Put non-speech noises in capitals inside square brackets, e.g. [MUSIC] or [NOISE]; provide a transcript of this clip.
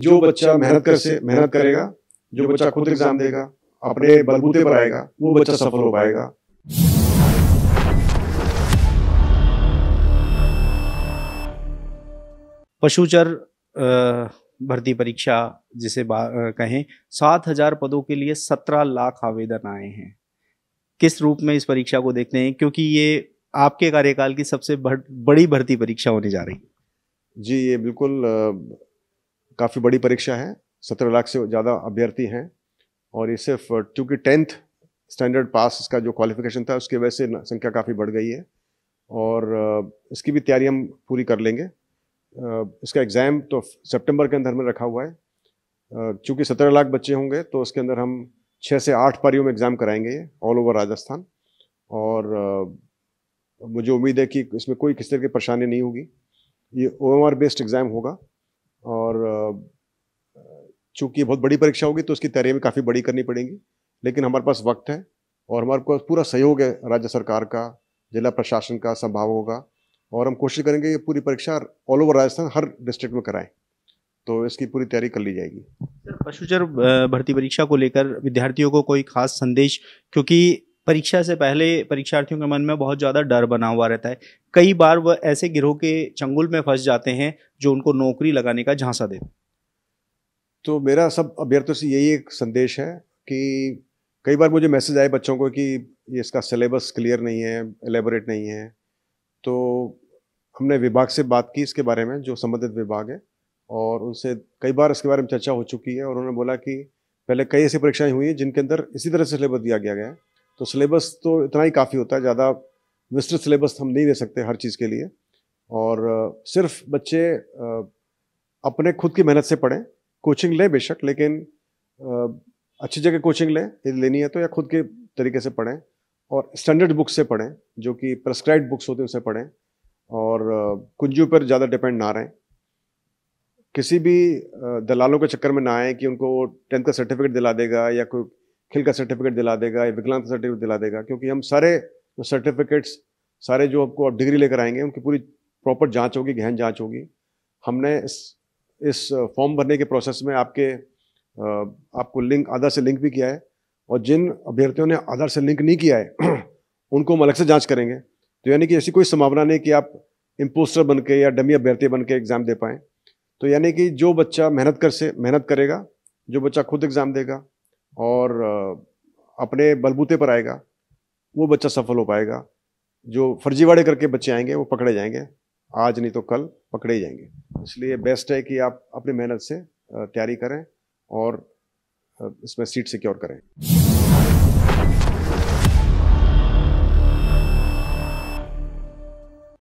जो बच्चा मेहनत कर से मेहनत करेगा जो बच्चा खुद एग्जाम देगा अपने बलबूते पर आएगा वो बच्चा सफल हो पाएगा पशुचर भर्ती परीक्षा जिसे कहें सात हजार पदों के लिए सत्रह लाख आवेदन आए हैं किस रूप में इस परीक्षा को देखते हैं क्योंकि ये आपके कार्यकाल की सबसे बड़ी भर्ती परीक्षा होने जा रही है जी ये बिल्कुल काफ़ी बड़ी परीक्षा है सत्रह लाख से ज़्यादा अभ्यर्थी हैं और ये सिर्फ चूँकि टेंथ स्टैंडर्ड पास इसका जो क्वालिफिकेशन था उसकी वजह से संख्या काफ़ी बढ़ गई है और इसकी भी तैयारी हम पूरी कर लेंगे इसका एग्ज़ाम तो सितंबर के अंदर में रखा हुआ है चूँकि सत्रह लाख बच्चे होंगे तो उसके अंदर हम छः से आठ पारियों में एग्ज़ाम कराएंगे ये ऑल ओवर राजस्थान और मुझे उम्मीद है कि इसमें कोई किस तरह की परेशानी नहीं होगी ये ओ बेस्ड एग्ज़ाम होगा और चूंकि बहुत बड़ी परीक्षा होगी तो उसकी तैयारी भी काफ़ी बड़ी करनी पड़ेगी लेकिन हमारे पास वक्त है और हमारे पास पूरा सहयोग है राज्य सरकार का जिला प्रशासन का संभावों का और हम कोशिश करेंगे ये पूरी परीक्षा ऑल ओवर राजस्थान हर डिस्ट्रिक्ट में कराएं तो इसकी पूरी तैयारी कर ली जाएगी सर पशुचर भर्ती परीक्षा को लेकर विद्यार्थियों को कोई खास संदेश क्योंकि परीक्षा से पहले परीक्षार्थियों के मन में बहुत ज़्यादा डर बना हुआ रहता है कई बार वह ऐसे गिरोह के चंगुल में फंस जाते हैं जो उनको नौकरी लगाने का झांसा दे तो मेरा सब अभ्यर्थियों से यही एक संदेश है कि कई बार मुझे मैसेज आए बच्चों को कि इसका सिलेबस क्लियर नहीं है एलेबोरेट नहीं है तो हमने विभाग से बात की इसके बारे में जो संबंधित विभाग है और उनसे कई बार इसके बारे में चर्चा हो चुकी है और उन्होंने बोला कि पहले कई ऐसी परीक्षाएं हुई हैं जिनके अंदर इसी तरह से सिलेबस दिया गया गया है तो सिलेबस तो इतना ही काफ़ी होता है ज़्यादा विस्तृत सिलेबस हम नहीं दे सकते हर चीज़ के लिए और सिर्फ बच्चे अपने खुद की मेहनत से पढ़ें कोचिंग लें बेशक लेकिन अच्छी जगह कोचिंग लें यदि लेनी है तो या खुद के तरीके से पढ़ें और स्टैंडर्ड बुक से पढ़ें जो कि प्रेस्क्राइब बुक्स होते हैं उसे पढ़ें और कुंजियों पर ज़्यादा डिपेंड ना रहें किसी भी दलालों के चक्कर में ना आए कि उनको टेंथ का सर्टिफिकेट दिला देगा या कोई खेल का सर्टिफिकेट दिला देगा या विकलांग सर्टिफिकेट दिला देगा क्योंकि हम सारे जो सर्टिफिकेट्स सारे जो आपको आप डिग्री लेकर आएंगे उनकी पूरी प्रॉपर जांच होगी गहन जांच होगी हमने इस इस फॉर्म भरने के प्रोसेस में आपके आपको लिंक आधार से लिंक भी किया है और जिन अभ्यर्थियों ने आधार से लिंक नहीं किया है [CLEARS THROAT] उनको हम अलग से जाँच करेंगे तो यानी कि ऐसी कोई संभावना नहीं कि आप इम्पोस्टर बन के या डमी अभ्यर्थी बन के एग्ज़ाम दे पाएँ तो यानी कि जो बच्चा मेहनत कर से मेहनत करेगा जो बच्चा खुद एग्ज़ाम देगा और अपने बलबूते पर आएगा वो बच्चा सफल हो पाएगा जो फर्जीवाड़े करके बच्चे आएंगे वो पकड़े जाएंगे आज नहीं तो कल पकड़े ही जाएंगे इसलिए बेस्ट है कि आप अपनी मेहनत से तैयारी करें और इसमें सीट सिक्योर करें